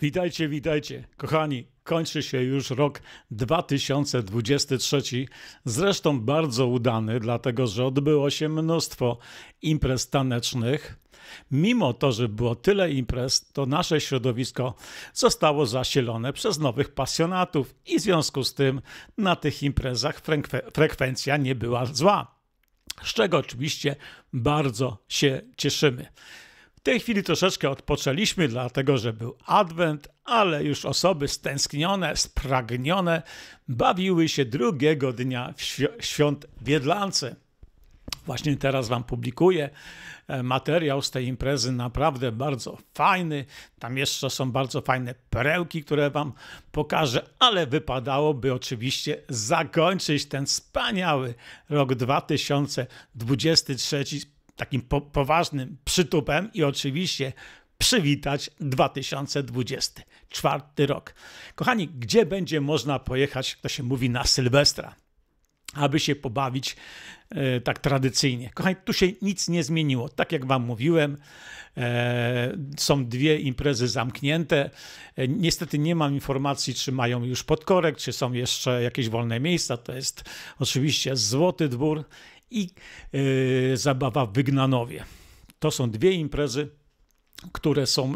Witajcie, witajcie. Kochani, kończy się już rok 2023. Zresztą bardzo udany, dlatego że odbyło się mnóstwo imprez tanecznych. Mimo to, że było tyle imprez, to nasze środowisko zostało zasilone przez nowych pasjonatów i w związku z tym na tych imprezach frekwencja nie była zła. Z czego oczywiście bardzo się cieszymy. W tej chwili troszeczkę odpoczęliśmy, dlatego że był adwent, ale już osoby stęsknione, spragnione bawiły się drugiego dnia w świąt Wiedlance. Właśnie teraz Wam publikuję e, materiał z tej imprezy, naprawdę bardzo fajny. Tam jeszcze są bardzo fajne perełki, które Wam pokażę, ale wypadałoby oczywiście zakończyć ten wspaniały rok 2023 takim po poważnym przytupem i oczywiście przywitać 2024 rok. Kochani, gdzie będzie można pojechać, to się mówi, na Sylwestra, aby się pobawić e, tak tradycyjnie. Kochani, tu się nic nie zmieniło. Tak jak Wam mówiłem, e, są dwie imprezy zamknięte. E, niestety nie mam informacji, czy mają już podkorek, czy są jeszcze jakieś wolne miejsca. To jest oczywiście Złoty Dwór i e, zabawa w Wygnanowie. To są dwie imprezy, które są, e,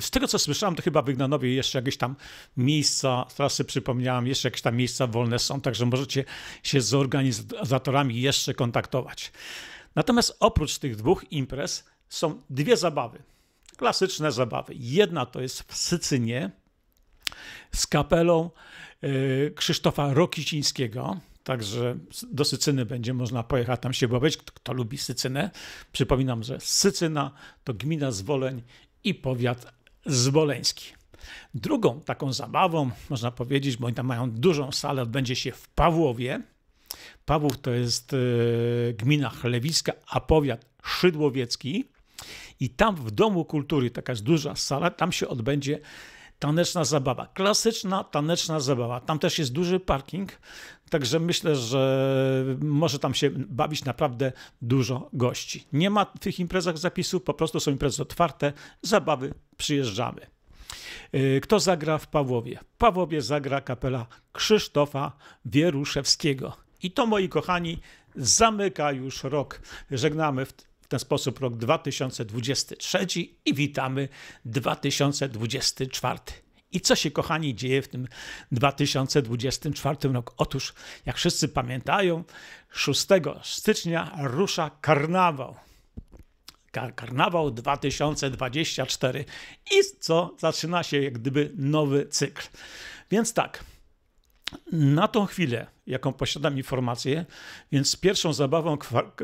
z tego co słyszałem, to chyba Wygnanowie jeszcze jakieś tam miejsca, trasy przypomniałem, jeszcze jakieś tam miejsca wolne są, także możecie się z organizatorami jeszcze kontaktować. Natomiast oprócz tych dwóch imprez są dwie zabawy, klasyczne zabawy. Jedna to jest w Sycynie z kapelą e, Krzysztofa Rokicińskiego, Także do Sycyny będzie można pojechać tam się bawić. Kto lubi Sycynę? Przypominam, że Sycyna to gmina Zwoleń i powiat zwoleński. Drugą taką zabawą, można powiedzieć, bo oni tam mają dużą salę, odbędzie się w Pawłowie. Pawłów to jest e, gmina Chlewiska, a powiat Szydłowiecki. I tam w Domu Kultury, taka jest duża sala, tam się odbędzie taneczna zabawa. Klasyczna taneczna zabawa. Tam też jest duży parking, Także myślę, że może tam się bawić naprawdę dużo gości. Nie ma w tych imprezach zapisów, po prostu są imprezy otwarte, zabawy, przyjeżdżamy. Y, kto zagra w Pawłowie? W Pawłowie zagra kapela Krzysztofa Wieruszewskiego. I to, moi kochani, zamyka już rok. Żegnamy w ten sposób rok 2023 i witamy 2024. I co się, kochani, dzieje w tym 2024 roku? Otóż, jak wszyscy pamiętają, 6 stycznia rusza karnawał. Kar karnawał 2024. I co? Zaczyna się jak gdyby nowy cykl. Więc tak, na tą chwilę, jaką posiadam informację, więc pierwszą zabawą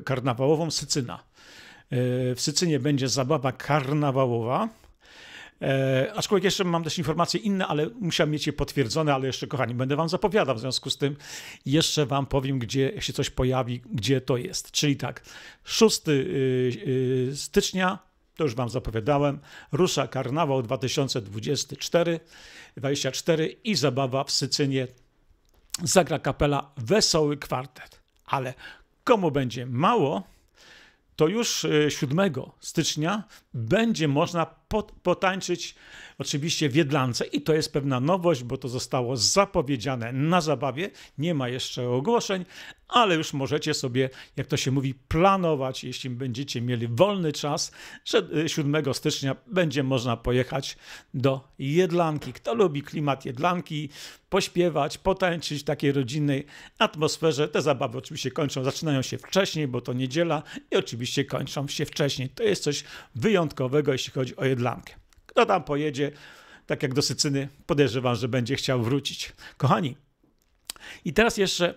karnawałową Sycyna. E, w Sycynie będzie zabawa karnawałowa E, aczkolwiek jeszcze mam też informacje inne, ale musiałem mieć je potwierdzone, ale jeszcze, kochani, będę wam zapowiadał. W związku z tym jeszcze wam powiem, gdzie się coś pojawi, gdzie to jest. Czyli tak, 6 y, y, stycznia to już Wam zapowiadałem, rusza Karnawał 2024 24 i zabawa w Sycynie. Zagra kapela Wesoły Kwartet. Ale komu będzie mało, to już 7 y, stycznia będzie można potańczyć oczywiście Wiedlance i to jest pewna nowość, bo to zostało zapowiedziane na zabawie, nie ma jeszcze ogłoszeń, ale już możecie sobie, jak to się mówi, planować, jeśli będziecie mieli wolny czas, że 7 y, stycznia będzie można pojechać do Jedlanki. Kto lubi klimat Jedlanki, pośpiewać, potańczyć w takiej rodzinnej atmosferze. Te zabawy oczywiście kończą, zaczynają się wcześniej, bo to niedziela i oczywiście kończą się wcześniej. To jest coś wyjątkowego, jeśli chodzi o Jedlankę. Irlandię. Kto tam pojedzie, tak jak do Sycyny, podejrzewam, że będzie chciał wrócić. Kochani, i teraz jeszcze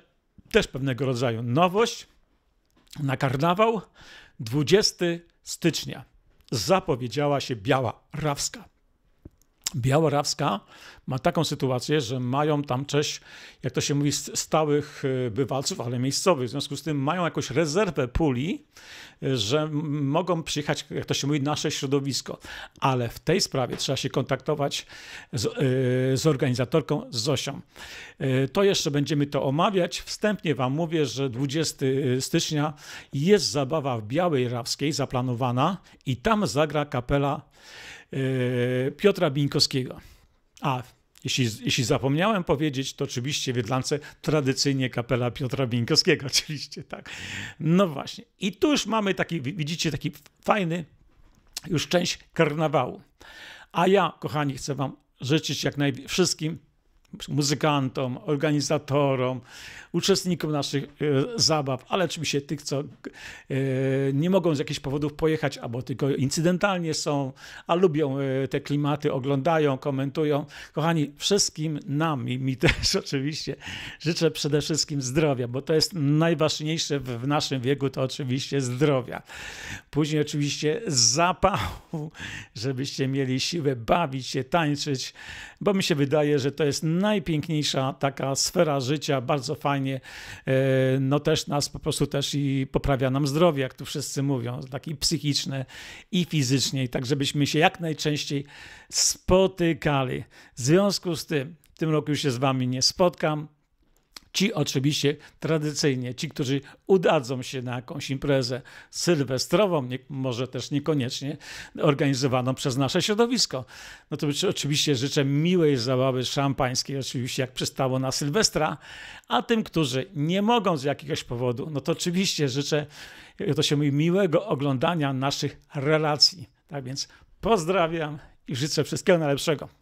też pewnego rodzaju nowość na karnawał 20 stycznia zapowiedziała się biała rawska. Białorawska ma taką sytuację, że mają tam cześć, jak to się mówi, stałych e, bywalców, ale miejscowych. W związku z tym mają jakąś rezerwę puli, e, że mogą przyjechać, jak to się mówi, nasze środowisko. Ale w tej sprawie trzeba się kontaktować z, e, z organizatorką Zosią. To jeszcze będziemy to omawiać. Wstępnie Wam mówię, że 20 stycznia jest zabawa w Białej Rawskiej zaplanowana i tam zagra kapela E, Piotra Bińkowskiego. A, jeśli, jeśli zapomniałem powiedzieć, to oczywiście w Wiedlance tradycyjnie kapela Piotra Bińkowskiego, oczywiście, tak. No właśnie. I tu już mamy taki, widzicie, taki fajny już część karnawału. A ja, kochani, chcę wam życzyć jak naj... wszystkim muzykantom, organizatorom, uczestnikom naszych e, zabaw, ale oczywiście tych, co e, nie mogą z jakichś powodów pojechać, albo tylko incydentalnie są, a lubią e, te klimaty, oglądają, komentują. Kochani, wszystkim nam i mi też oczywiście życzę przede wszystkim zdrowia, bo to jest najważniejsze w naszym wieku, to oczywiście zdrowia. Później oczywiście zapału, żebyście mieli siłę bawić się, tańczyć, bo mi się wydaje, że to jest najpiękniejsza taka sfera życia, bardzo fajna, fajnie, e, no też nas po prostu też i poprawia nam zdrowie, jak tu wszyscy mówią, tak i psychiczne, i fizycznie, tak żebyśmy się jak najczęściej spotykali. W związku z tym, w tym roku już się z wami nie spotkam, Ci oczywiście tradycyjnie, ci, którzy udadzą się na jakąś imprezę sylwestrową, nie, może też niekoniecznie organizowaną przez nasze środowisko. No to oczywiście życzę miłej zabawy szampańskiej, oczywiście jak przystało na Sylwestra, a tym, którzy nie mogą z jakiegoś powodu, no to oczywiście życzę, to się mówi, miłego oglądania naszych relacji. Tak więc pozdrawiam i życzę wszystkiego najlepszego.